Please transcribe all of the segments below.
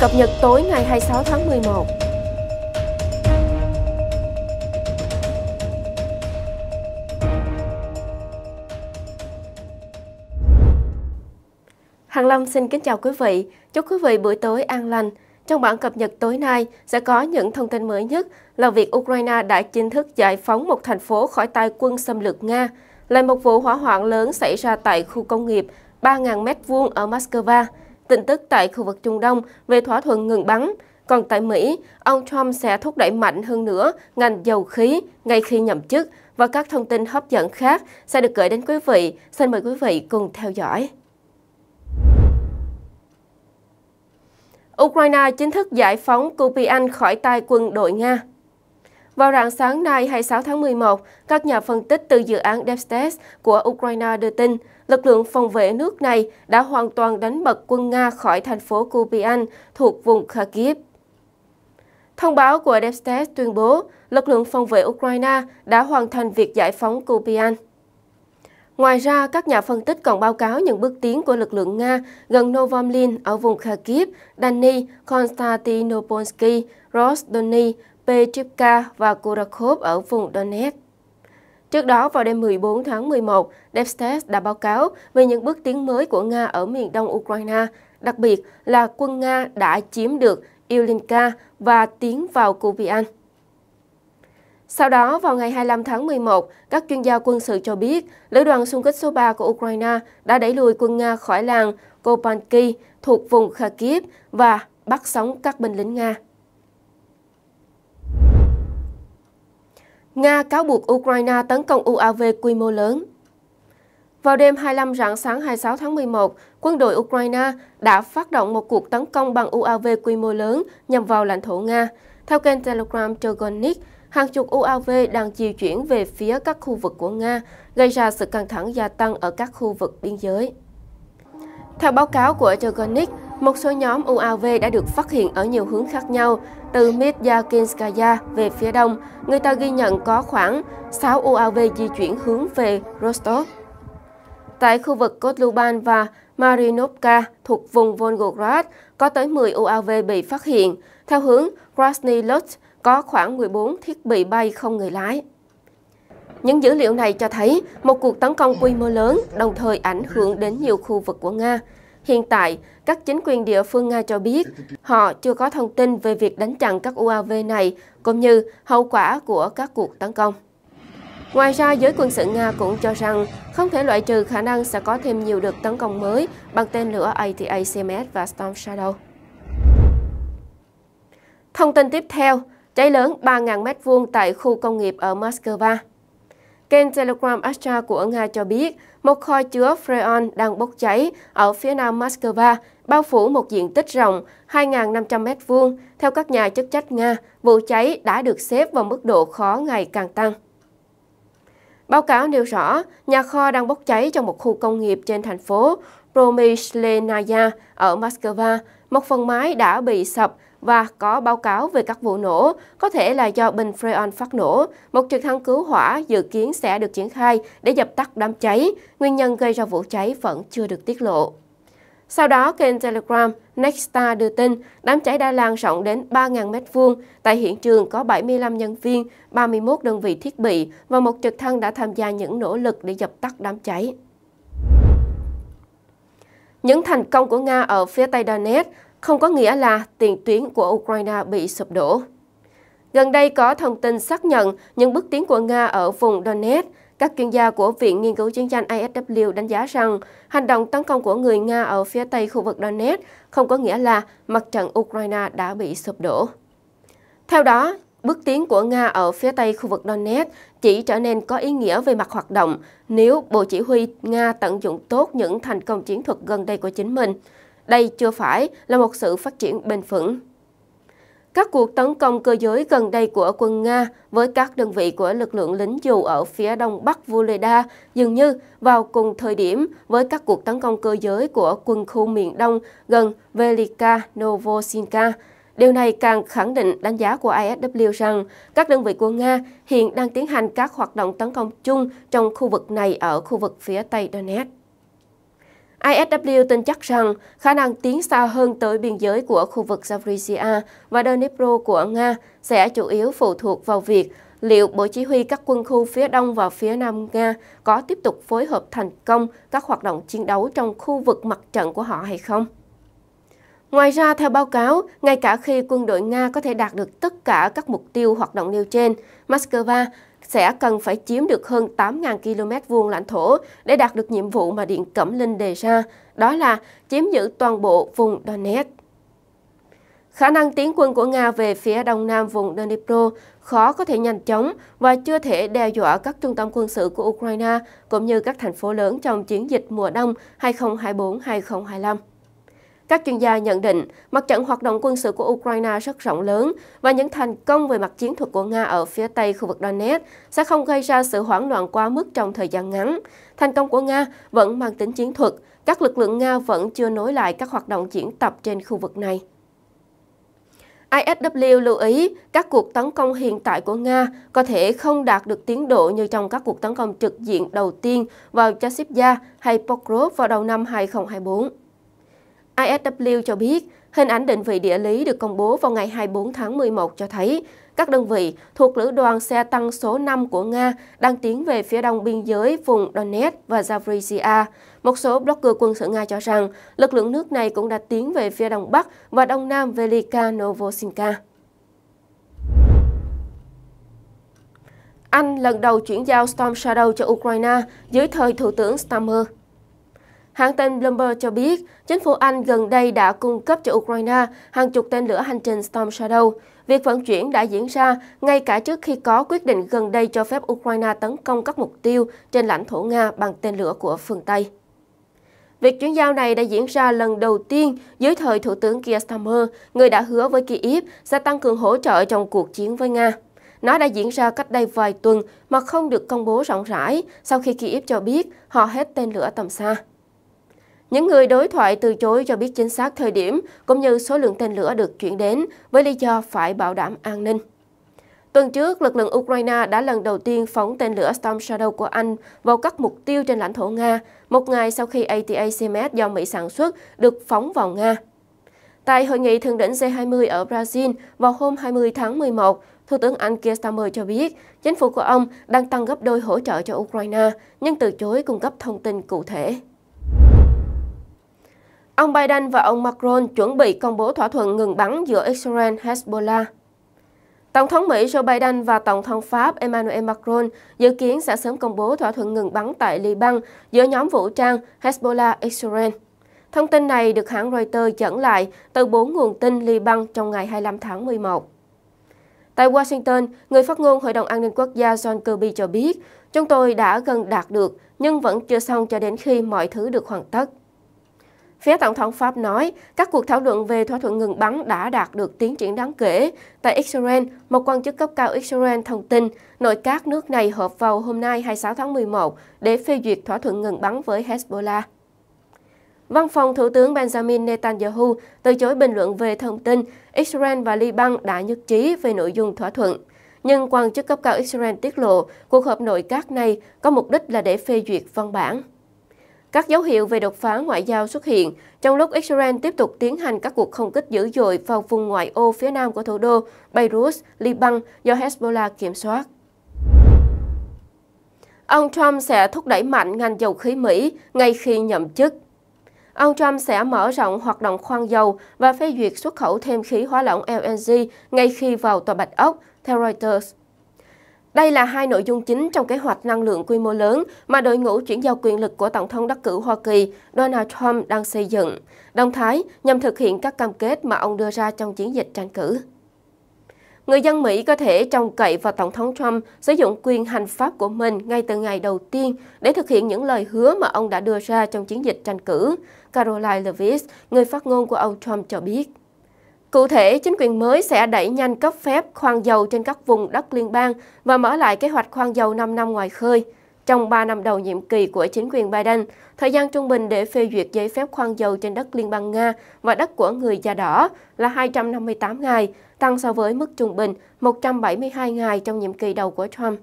Cập nhật tối ngày 26 tháng 11 Hàng Long xin kính chào quý vị. Chúc quý vị buổi tối an lành. Trong bản cập nhật tối nay sẽ có những thông tin mới nhất là việc Ukraine đã chính thức giải phóng một thành phố khỏi tay quân xâm lược Nga. Lại một vụ hỏa hoạn lớn xảy ra tại khu công nghiệp 3.000 m2 ở Moscow tin tức tại khu vực Trung Đông về thỏa thuận ngừng bắn. Còn tại Mỹ, ông Trump sẽ thúc đẩy mạnh hơn nữa ngành dầu khí ngay khi nhậm chức và các thông tin hấp dẫn khác sẽ được gửi đến quý vị. Xin mời quý vị cùng theo dõi. Ukraine chính thức giải phóng Kupian khỏi tay quân đội Nga. Vào rạng sáng nay 26 tháng 11, các nhà phân tích từ dự án Depstes của Ukraine đưa tin lực lượng phòng vệ nước này đã hoàn toàn đánh bật quân Nga khỏi thành phố Kupian thuộc vùng Kharkiv. Thông báo của Adeptes tuyên bố lực lượng phòng vệ Ukraine đã hoàn thành việc giải phóng Kupian. Ngoài ra, các nhà phân tích còn báo cáo những bước tiến của lực lượng Nga gần Novomlin ở vùng Kharkiv, Dani, Konstantinopolsky, Rosdony, Petrivka và Kurakhov ở vùng Donetsk. Trước đó, vào đêm 14 tháng 11, Depstes đã báo cáo về những bước tiến mới của Nga ở miền đông Ukraine, đặc biệt là quân Nga đã chiếm được Ilinka và tiến vào Kupian. Sau đó, vào ngày 25 tháng 11, các chuyên gia quân sự cho biết lữ đoàn xung kích số 3 của Ukraine đã đẩy lùi quân Nga khỏi làng Kopanki thuộc vùng Kharkiv và bắt sống các binh lính Nga. Nga cáo buộc Ukraine tấn công UAV quy mô lớn. Vào đêm 25 rạng sáng 26 tháng 11, quân đội Ukraine đã phát động một cuộc tấn công bằng UAV quy mô lớn nhằm vào lãnh thổ Nga. Theo kênh Telegram Trogonik, hàng chục UAV đang di chuyển về phía các khu vực của Nga, gây ra sự căng thẳng gia tăng ở các khu vực biên giới. Theo báo cáo của Trogonik, một số nhóm UAV đã được phát hiện ở nhiều hướng khác nhau, từ Midyakinskaya về phía đông, người ta ghi nhận có khoảng 6 UAV di chuyển hướng về Rostov. Tại khu vực Kotluban và Marinovka thuộc vùng Volgograd, có tới 10 UAV bị phát hiện. Theo hướng Krasny Lot có khoảng 14 thiết bị bay không người lái. Những dữ liệu này cho thấy một cuộc tấn công quy mô lớn, đồng thời ảnh hưởng đến nhiều khu vực của Nga. Hiện tại, các chính quyền địa phương Nga cho biết họ chưa có thông tin về việc đánh chặn các UAV này, cũng như hậu quả của các cuộc tấn công. Ngoài ra, giới quân sự Nga cũng cho rằng không thể loại trừ khả năng sẽ có thêm nhiều đợt tấn công mới bằng tên lửa ATACMS và Storm Shadow. Thông tin tiếp theo, cháy lớn 3.000 m2 tại khu công nghiệp ở Moscow. Kênh Telegram Astra của Nga cho biết, một kho chứa freon đang bốc cháy ở phía nam Moscow, bao phủ một diện tích rộng 2.500 m2. Theo các nhà chức trách Nga, vụ cháy đã được xếp vào mức độ khó ngày càng tăng. Báo cáo nêu rõ, nhà kho đang bốc cháy trong một khu công nghiệp trên thành phố Promyslenaya ở Moscow. Một phần mái đã bị sập và có báo cáo về các vụ nổ có thể là do bình freon phát nổ. Một trực thăng cứu hỏa dự kiến sẽ được triển khai để dập tắt đám cháy. Nguyên nhân gây ra vụ cháy vẫn chưa được tiết lộ. Sau đó, kênh Telegram Nexstar đưa tin đám cháy đã lan rộng đến 3.000 m2. Tại hiện trường có 75 nhân viên, 31 đơn vị thiết bị và một trực thăng đã tham gia những nỗ lực để dập tắt đám cháy. Những thành công của Nga ở phía Tây Donetsk không có nghĩa là tiền tuyến của Ukraine bị sụp đổ. Gần đây có thông tin xác nhận những bước tiến của Nga ở vùng Donetsk. Các chuyên gia của Viện Nghiên cứu Chiến tranh ISW đánh giá rằng hành động tấn công của người Nga ở phía tây khu vực Donetsk không có nghĩa là mặt trận Ukraine đã bị sụp đổ. Theo đó, bước tiến của Nga ở phía tây khu vực Donetsk chỉ trở nên có ý nghĩa về mặt hoạt động nếu Bộ Chỉ huy Nga tận dụng tốt những thành công chiến thuật gần đây của chính mình – đây chưa phải là một sự phát triển bền vững. Các cuộc tấn công cơ giới gần đây của quân Nga với các đơn vị của lực lượng lính dù ở phía đông bắc Vuleda dường như vào cùng thời điểm với các cuộc tấn công cơ giới của quân khu miền đông gần Velika Novosinka. Điều này càng khẳng định đánh giá của ISW rằng các đơn vị của Nga hiện đang tiến hành các hoạt động tấn công chung trong khu vực này ở khu vực phía Tây Donetsk. ISW tin chắc rằng khả năng tiến xa hơn tới biên giới của khu vực Zaporizhia và Dnipro của Nga sẽ chủ yếu phụ thuộc vào việc liệu Bộ Chỉ huy các quân khu phía Đông và phía Nam Nga có tiếp tục phối hợp thành công các hoạt động chiến đấu trong khu vực mặt trận của họ hay không. Ngoài ra, theo báo cáo, ngay cả khi quân đội Nga có thể đạt được tất cả các mục tiêu hoạt động nêu trên, Moscow sẽ cần phải chiếm được hơn 8.000 km vuông lãnh thổ để đạt được nhiệm vụ mà Điện Cẩm Linh đề ra, đó là chiếm giữ toàn bộ vùng Donetsk. Khả năng tiến quân của Nga về phía đông nam vùng Dnipro khó có thể nhanh chóng và chưa thể đe dọa các trung tâm quân sự của Ukraine cũng như các thành phố lớn trong chiến dịch mùa đông 2024-2025. Các chuyên gia nhận định, mặt trận hoạt động quân sự của Ukraine rất rộng lớn và những thành công về mặt chiến thuật của Nga ở phía tây khu vực Donetsk sẽ không gây ra sự hoảng loạn quá mức trong thời gian ngắn. Thành công của Nga vẫn mang tính chiến thuật, các lực lượng Nga vẫn chưa nối lại các hoạt động diễn tập trên khu vực này. ISW lưu ý các cuộc tấn công hiện tại của Nga có thể không đạt được tiến độ như trong các cuộc tấn công trực diện đầu tiên vào Chasiv hay Pokrov vào đầu năm 2024. ISW cho biết, hình ảnh định vị địa lý được công bố vào ngày 24 tháng 11 cho thấy các đơn vị thuộc lữ đoàn xe tăng số 5 của Nga đang tiến về phía đông biên giới vùng Donetsk và Zaporizhia. Một số blogger quân sự Nga cho rằng lực lượng nước này cũng đã tiến về phía đông bắc và đông nam Velika Novosinka. Anh lần đầu chuyển giao Storm Shadow cho Ukraine dưới thời Thủ tướng Stammer. Hãng tin Bloomberg cho biết, chính phủ Anh gần đây đã cung cấp cho Ukraine hàng chục tên lửa hành trình Storm Shadow. Việc vận chuyển đã diễn ra ngay cả trước khi có quyết định gần đây cho phép Ukraine tấn công các mục tiêu trên lãnh thổ Nga bằng tên lửa của phương Tây. Việc chuyển giao này đã diễn ra lần đầu tiên dưới thời Thủ tướng Keir Starmer, người đã hứa với Kyiv sẽ tăng cường hỗ trợ trong cuộc chiến với Nga. Nó đã diễn ra cách đây vài tuần mà không được công bố rộng rãi sau khi Kyiv cho biết họ hết tên lửa tầm xa. Những người đối thoại từ chối cho biết chính xác thời điểm cũng như số lượng tên lửa được chuyển đến với lý do phải bảo đảm an ninh. Tuần trước, lực lượng Ukraine đã lần đầu tiên phóng tên lửa Storm Shadow của Anh vào các mục tiêu trên lãnh thổ Nga, một ngày sau khi ATACMS do Mỹ sản xuất được phóng vào Nga. Tại hội nghị thượng đỉnh G20 ở Brazil vào hôm 20 tháng 11, Thủ tướng Anh Keir Starmer cho biết chính phủ của ông đang tăng gấp đôi hỗ trợ cho Ukraine, nhưng từ chối cung cấp thông tin cụ thể. Ông Biden và ông Macron chuẩn bị công bố thỏa thuận ngừng bắn giữa Israel Hezbollah. Tổng thống Mỹ Joe Biden và Tổng thống Pháp Emmanuel Macron dự kiến sẽ sớm công bố thỏa thuận ngừng bắn tại Liban giữa nhóm vũ trang Hezbollah-Israel. Thông tin này được hãng Reuters dẫn lại từ bốn nguồn tin Liban trong ngày 25 tháng 11. Tại Washington, người phát ngôn Hội đồng An ninh Quốc gia John Kirby cho biết, chúng tôi đã gần đạt được nhưng vẫn chưa xong cho đến khi mọi thứ được hoàn tất. Phía Tổng thống Pháp nói, các cuộc thảo luận về thỏa thuận ngừng bắn đã đạt được tiến triển đáng kể. Tại Israel, một quan chức cấp cao Israel thông tin nội các nước này họp vào hôm nay 26 tháng 11 để phê duyệt thỏa thuận ngừng bắn với Hezbollah. Văn phòng Thủ tướng Benjamin Netanyahu từ chối bình luận về thông tin Israel và Liban đã nhất trí về nội dung thỏa thuận. Nhưng quan chức cấp cao Israel tiết lộ cuộc họp nội các này có mục đích là để phê duyệt văn bản. Các dấu hiệu về đột phá ngoại giao xuất hiện trong lúc Israel tiếp tục tiến hành các cuộc không kích dữ dội vào vùng ngoại ô phía nam của thủ đô Beirut, Liban do Hezbollah kiểm soát. Ông Trump sẽ thúc đẩy mạnh ngành dầu khí Mỹ ngay khi nhậm chức. Ông Trump sẽ mở rộng hoạt động khoan dầu và phê duyệt xuất khẩu thêm khí hóa lỏng LNG ngay khi vào Tòa Bạch Ốc, theo Reuters. Đây là hai nội dung chính trong kế hoạch năng lượng quy mô lớn mà đội ngũ chuyển giao quyền lực của Tổng thống đắc cử Hoa Kỳ Donald Trump đang xây dựng, đồng thái nhằm thực hiện các cam kết mà ông đưa ra trong chiến dịch tranh cử. Người dân Mỹ có thể trông cậy vào Tổng thống Trump sử dụng quyền hành pháp của mình ngay từ ngày đầu tiên để thực hiện những lời hứa mà ông đã đưa ra trong chiến dịch tranh cử, Caroline Lewis, người phát ngôn của ông Trump cho biết. Cụ thể, chính quyền mới sẽ đẩy nhanh cấp phép khoan dầu trên các vùng đất liên bang và mở lại kế hoạch khoan dầu 5 năm ngoài khơi. Trong 3 năm đầu nhiệm kỳ của chính quyền Biden, thời gian trung bình để phê duyệt giấy phép khoan dầu trên đất Liên bang Nga và đất của người da đỏ là 258 ngày, tăng so với mức trung bình 172 ngày trong nhiệm kỳ đầu của Trump.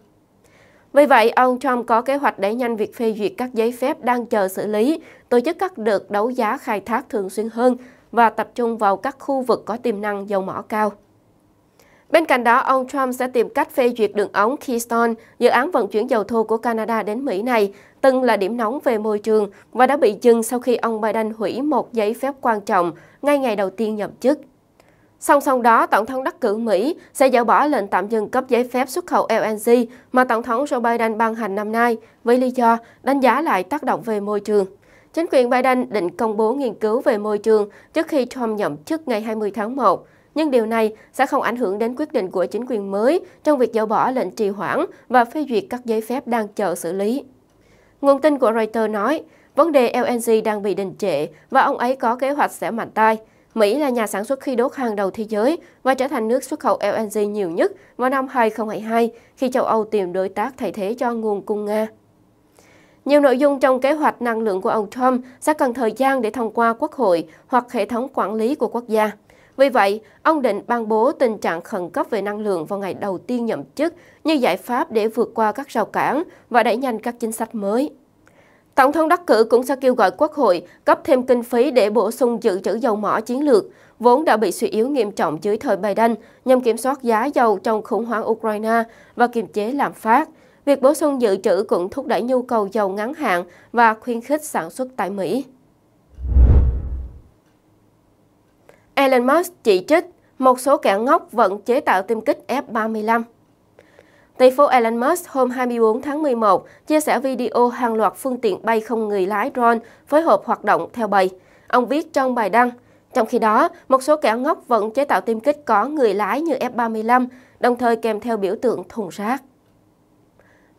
Vì vậy, ông Trump có kế hoạch đẩy nhanh việc phê duyệt các giấy phép đang chờ xử lý, tổ chức các đợt đấu giá khai thác thường xuyên hơn và tập trung vào các khu vực có tiềm năng dầu mỏ cao. Bên cạnh đó, ông Trump sẽ tìm cách phê duyệt đường ống Keystone, dự án vận chuyển dầu thô của Canada đến Mỹ này, từng là điểm nóng về môi trường và đã bị dừng sau khi ông Biden hủy một giấy phép quan trọng ngay ngày đầu tiên nhậm chức. Song song đó, Tổng thống đắc cử Mỹ sẽ dỡ bỏ lệnh tạm dừng cấp giấy phép xuất khẩu LNG mà Tổng thống Joe Biden ban hành năm nay với lý do đánh giá lại tác động về môi trường. Chính quyền Biden định công bố nghiên cứu về môi trường trước khi Trump nhậm chức ngày 20 tháng 1. Nhưng điều này sẽ không ảnh hưởng đến quyết định của chính quyền mới trong việc dỡ bỏ lệnh trì hoãn và phê duyệt các giấy phép đang chờ xử lý. Nguồn tin của Reuters nói, vấn đề LNG đang bị đình trệ và ông ấy có kế hoạch sẽ mạnh tay. Mỹ là nhà sản xuất khí đốt hàng đầu thế giới và trở thành nước xuất khẩu LNG nhiều nhất vào năm 2022 khi châu Âu tìm đối tác thay thế cho nguồn cung Nga. Nhiều nội dung trong kế hoạch năng lượng của ông Trump sẽ cần thời gian để thông qua Quốc hội hoặc hệ thống quản lý của quốc gia. Vì vậy, ông định ban bố tình trạng khẩn cấp về năng lượng vào ngày đầu tiên nhậm chức như giải pháp để vượt qua các rào cản và đẩy nhanh các chính sách mới. Tổng thống đắc cử cũng sẽ kêu gọi Quốc hội cấp thêm kinh phí để bổ sung dự trữ dầu mỏ chiến lược, vốn đã bị suy yếu nghiêm trọng dưới thời Biden nhằm kiểm soát giá dầu trong khủng hoảng Ukraine và kiềm chế lạm phát – Việc bổ sung dự trữ cũng thúc đẩy nhu cầu dầu ngắn hạn và khuyến khích sản xuất tại Mỹ. Elon Musk chỉ trích một số kẻ ngốc vẫn chế tạo tiêm kích F-35. Tỷ phú Elon Musk hôm 24 tháng 11 chia sẻ video hàng loạt phương tiện bay không người lái drone phối hợp hoạt động theo bầy. Ông viết trong bài đăng, trong khi đó, một số kẻ ngốc vẫn chế tạo tiêm kích có người lái như F-35, đồng thời kèm theo biểu tượng thùng rác.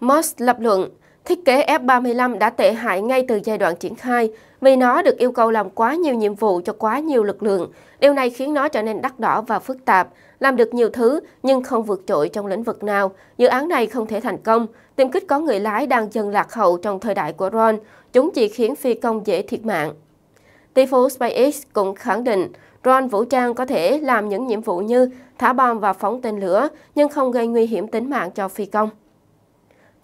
Moss lập luận, thiết kế F-35 đã tệ hại ngay từ giai đoạn triển khai vì nó được yêu cầu làm quá nhiều nhiệm vụ cho quá nhiều lực lượng. Điều này khiến nó trở nên đắt đỏ và phức tạp, làm được nhiều thứ nhưng không vượt trội trong lĩnh vực nào. Dự án này không thể thành công. Tiêm kích có người lái đang dần lạc hậu trong thời đại của Ron. Chúng chỉ khiến phi công dễ thiệt mạng. Tỷ phú SpaceX cũng khẳng định Ron vũ trang có thể làm những nhiệm vụ như thả bom và phóng tên lửa nhưng không gây nguy hiểm tính mạng cho phi công.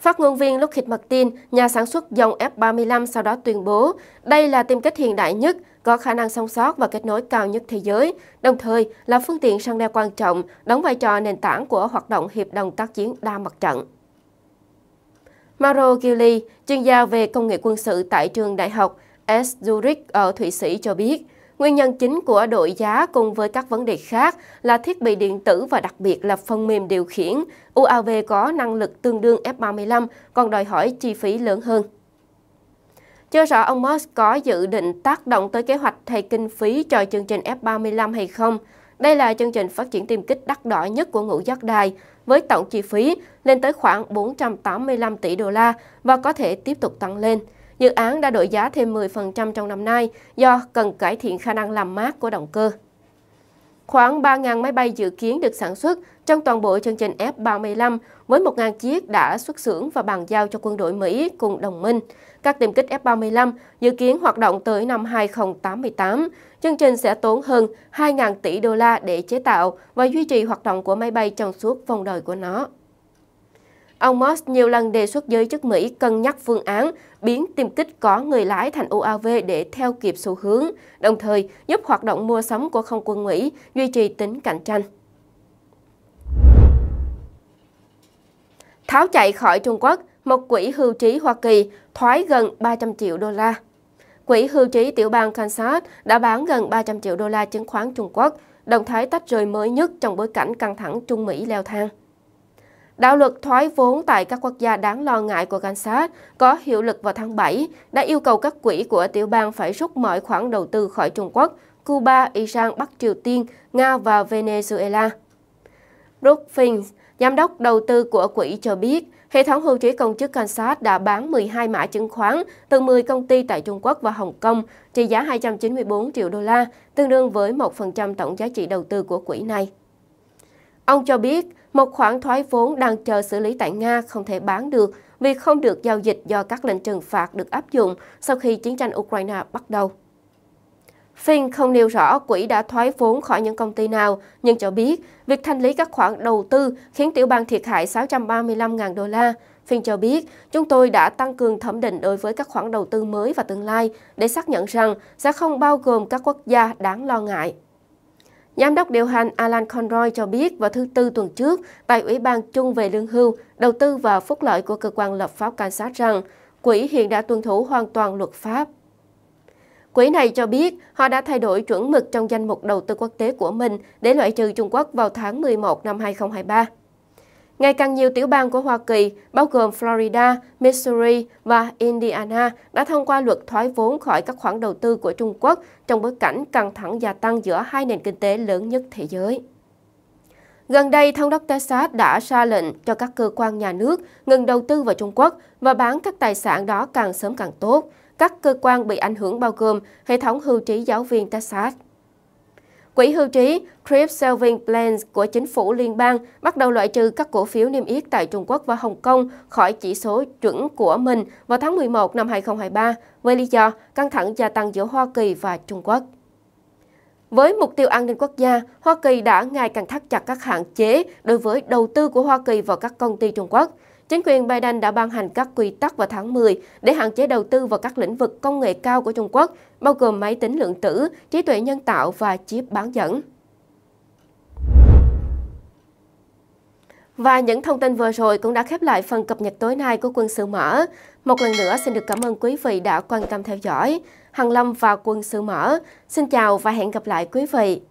Phát ngôn viên Lockheed Martin, nhà sản xuất dòng F-35 sau đó tuyên bố đây là tiêm kích hiện đại nhất, có khả năng sống sót và kết nối cao nhất thế giới, đồng thời là phương tiện săn đe quan trọng, đóng vai trò nền tảng của hoạt động hiệp đồng tác chiến đa mặt trận. Maro Gili, chuyên gia về công nghệ quân sự tại trường đại học S. Zurich ở Thụy Sĩ cho biết, Nguyên nhân chính của đội giá cùng với các vấn đề khác là thiết bị điện tử và đặc biệt là phần mềm điều khiển. UAV có năng lực tương đương F-35, còn đòi hỏi chi phí lớn hơn. Chưa rõ ông Musk có dự định tác động tới kế hoạch hay kinh phí cho chương trình F-35 hay không. Đây là chương trình phát triển tiêm kích đắt đỏ nhất của ngũ giác đài, với tổng chi phí lên tới khoảng 485 tỷ đô la và có thể tiếp tục tăng lên dự án đã đổi giá thêm 10% trong năm nay do cần cải thiện khả năng làm mát của động cơ. Khoảng 3.000 máy bay dự kiến được sản xuất trong toàn bộ chương trình F-35 với 1.000 chiếc đã xuất xưởng và bàn giao cho quân đội Mỹ cùng đồng minh. Các tiêm kích F-35 dự kiến hoạt động tới năm 2088. Chương trình sẽ tốn hơn 2.000 tỷ đô la để chế tạo và duy trì hoạt động của máy bay trong suốt vòng đời của nó. Ông Musk nhiều lần đề xuất giới chức Mỹ cân nhắc phương án biến tiêm kích có người lái thành UAV để theo kịp xu hướng, đồng thời giúp hoạt động mua sắm của không quân Mỹ duy trì tính cạnh tranh. Tháo chạy khỏi Trung Quốc, một quỹ hưu trí Hoa Kỳ thoái gần 300 triệu đô la. Quỹ hưu trí tiểu bang Kansas đã bán gần 300 triệu đô la chứng khoán Trung Quốc, động thái tách rời mới nhất trong bối cảnh căng thẳng Trung Mỹ leo thang. Đạo luật thoái vốn tại các quốc gia đáng lo ngại của Kansas có hiệu lực vào tháng 7 đã yêu cầu các quỹ của tiểu bang phải rút mọi khoản đầu tư khỏi Trung Quốc, Cuba, Iran, Bắc Triều Tiên, Nga và Venezuela. Brooke Fink, giám đốc đầu tư của quỹ cho biết, hệ thống hưu trí công chức Kansas đã bán 12 mã chứng khoán từ 10 công ty tại Trung Quốc và Hồng Kông, trị giá 294 triệu đô la, tương đương với 1% tổng giá trị đầu tư của quỹ này. Ông cho biết một khoản thoái vốn đang chờ xử lý tại Nga không thể bán được vì không được giao dịch do các lệnh trừng phạt được áp dụng sau khi chiến tranh Ukraine bắt đầu. Finn không nêu rõ quỹ đã thoái vốn khỏi những công ty nào, nhưng cho biết việc thanh lý các khoản đầu tư khiến tiểu bang thiệt hại 635.000 đô la. Finn cho biết, chúng tôi đã tăng cường thẩm định đối với các khoản đầu tư mới và tương lai để xác nhận rằng sẽ không bao gồm các quốc gia đáng lo ngại. Giám đốc điều hành Alan Conroy cho biết vào thứ Tư tuần trước tại Ủy ban Chung về Lương hưu, Đầu tư và Phúc lợi của cơ quan lập pháp Kansas rằng quỹ hiện đã tuân thủ hoàn toàn luật pháp. Quỹ này cho biết họ đã thay đổi chuẩn mực trong danh mục đầu tư quốc tế của mình để loại trừ Trung Quốc vào tháng 11 năm 2023. Ngày càng nhiều tiểu bang của Hoa Kỳ, bao gồm Florida, Missouri và Indiana, đã thông qua luật thoái vốn khỏi các khoản đầu tư của Trung Quốc trong bối cảnh căng thẳng gia tăng giữa hai nền kinh tế lớn nhất thế giới. Gần đây, thống đốc Texas đã ra lệnh cho các cơ quan nhà nước ngừng đầu tư vào Trung Quốc và bán các tài sản đó càng sớm càng tốt. Các cơ quan bị ảnh hưởng bao gồm hệ thống hưu trí giáo viên Texas. Quỹ hưu trí Thrift Saving Plans của chính phủ liên bang bắt đầu loại trừ các cổ phiếu niêm yết tại Trung Quốc và Hồng Kông khỏi chỉ số chuẩn của mình vào tháng 11 năm 2023 với lý do căng thẳng gia tăng giữa Hoa Kỳ và Trung Quốc. Với mục tiêu an ninh quốc gia, Hoa Kỳ đã ngày càng thắt chặt các hạn chế đối với đầu tư của Hoa Kỳ vào các công ty Trung Quốc – Chính quyền Biden đã ban hành các quy tắc vào tháng 10 để hạn chế đầu tư vào các lĩnh vực công nghệ cao của Trung Quốc, bao gồm máy tính lượng tử, trí tuệ nhân tạo và chip bán dẫn. Và những thông tin vừa rồi cũng đã khép lại phần cập nhật tối nay của Quân sự mở. Một lần nữa xin được cảm ơn quý vị đã quan tâm theo dõi. Hằng Lâm và Quân sự mở. Xin chào và hẹn gặp lại quý vị.